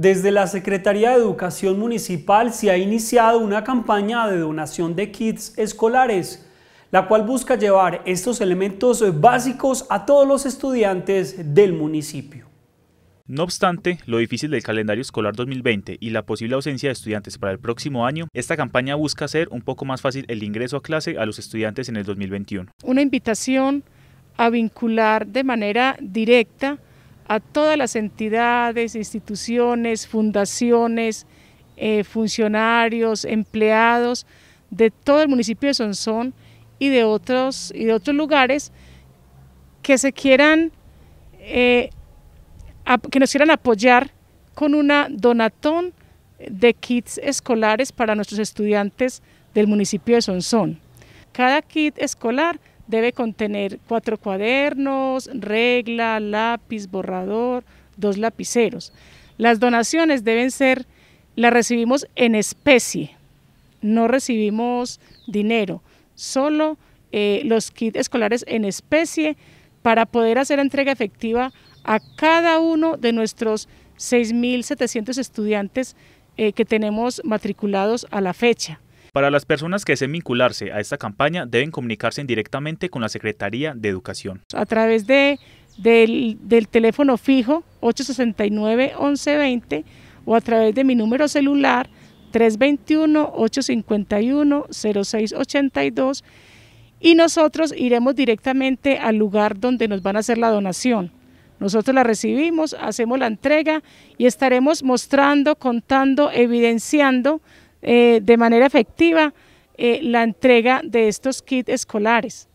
Desde la Secretaría de Educación Municipal se ha iniciado una campaña de donación de kits escolares, la cual busca llevar estos elementos básicos a todos los estudiantes del municipio. No obstante, lo difícil del calendario escolar 2020 y la posible ausencia de estudiantes para el próximo año, esta campaña busca hacer un poco más fácil el ingreso a clase a los estudiantes en el 2021. Una invitación a vincular de manera directa a todas las entidades, instituciones, fundaciones, eh, funcionarios, empleados de todo el municipio de Sonsón y de otros, y otros lugares que se quieran, eh, que nos quieran apoyar con una donatón de kits escolares para nuestros estudiantes del municipio de Sonsón. Cada kit escolar Debe contener cuatro cuadernos, regla, lápiz, borrador, dos lapiceros. Las donaciones deben ser, las recibimos en especie, no recibimos dinero, solo eh, los kits escolares en especie para poder hacer entrega efectiva a cada uno de nuestros 6.700 estudiantes eh, que tenemos matriculados a la fecha. Para las personas que deseen vincularse a esta campaña, deben comunicarse directamente con la Secretaría de Educación. A través del, del teléfono fijo 869-1120 o a través de mi número celular 321-851-0682 y nosotros iremos directamente al lugar donde nos van a hacer la donación. Nosotros la recibimos, hacemos la entrega y estaremos mostrando, contando, evidenciando eh, de manera efectiva eh, la entrega de estos kits escolares.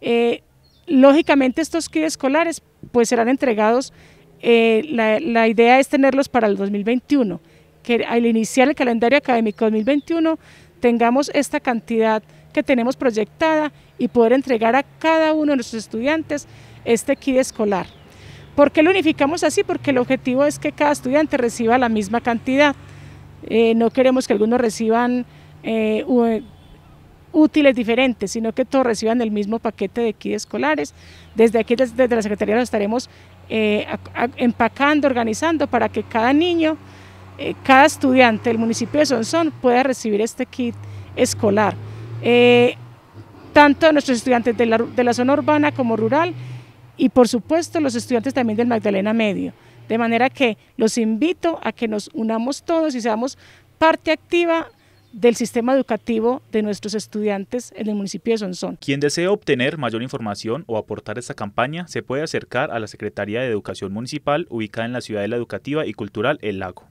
Eh, lógicamente estos kits escolares pues serán entregados, la, la, idea es tenerlos para el 2021, que al iniciar el calendario académico 2021 tengamos esta cantidad que tenemos proyectada y poder entregar a cada uno de nuestros estudiantes este kit escolar. ¿Por qué lo unificamos así? Porque el objetivo es que cada estudiante reciba la misma cantidad. Eh, no queremos que algunos reciban eh, útiles diferentes, sino que todos reciban el mismo paquete de kits escolares. Desde aquí, desde la Secretaría, lo estaremos eh, empacando, organizando para que cada niño, cada estudiante del municipio de Sonsón pueda recibir este kit escolar. tanto nuestros estudiantes de la, de la zona urbana como rural y por supuesto los estudiantes también del Magdalena Medio. De manera que los invito a que nos unamos todos y seamos parte activa del sistema educativo de nuestros estudiantes en el municipio de Sonsón. Quien desee obtener mayor información o aportar esta campaña se puede acercar a la Secretaría de Educación Municipal ubicada en la Ciudad de la Educativa y Cultural El Lago.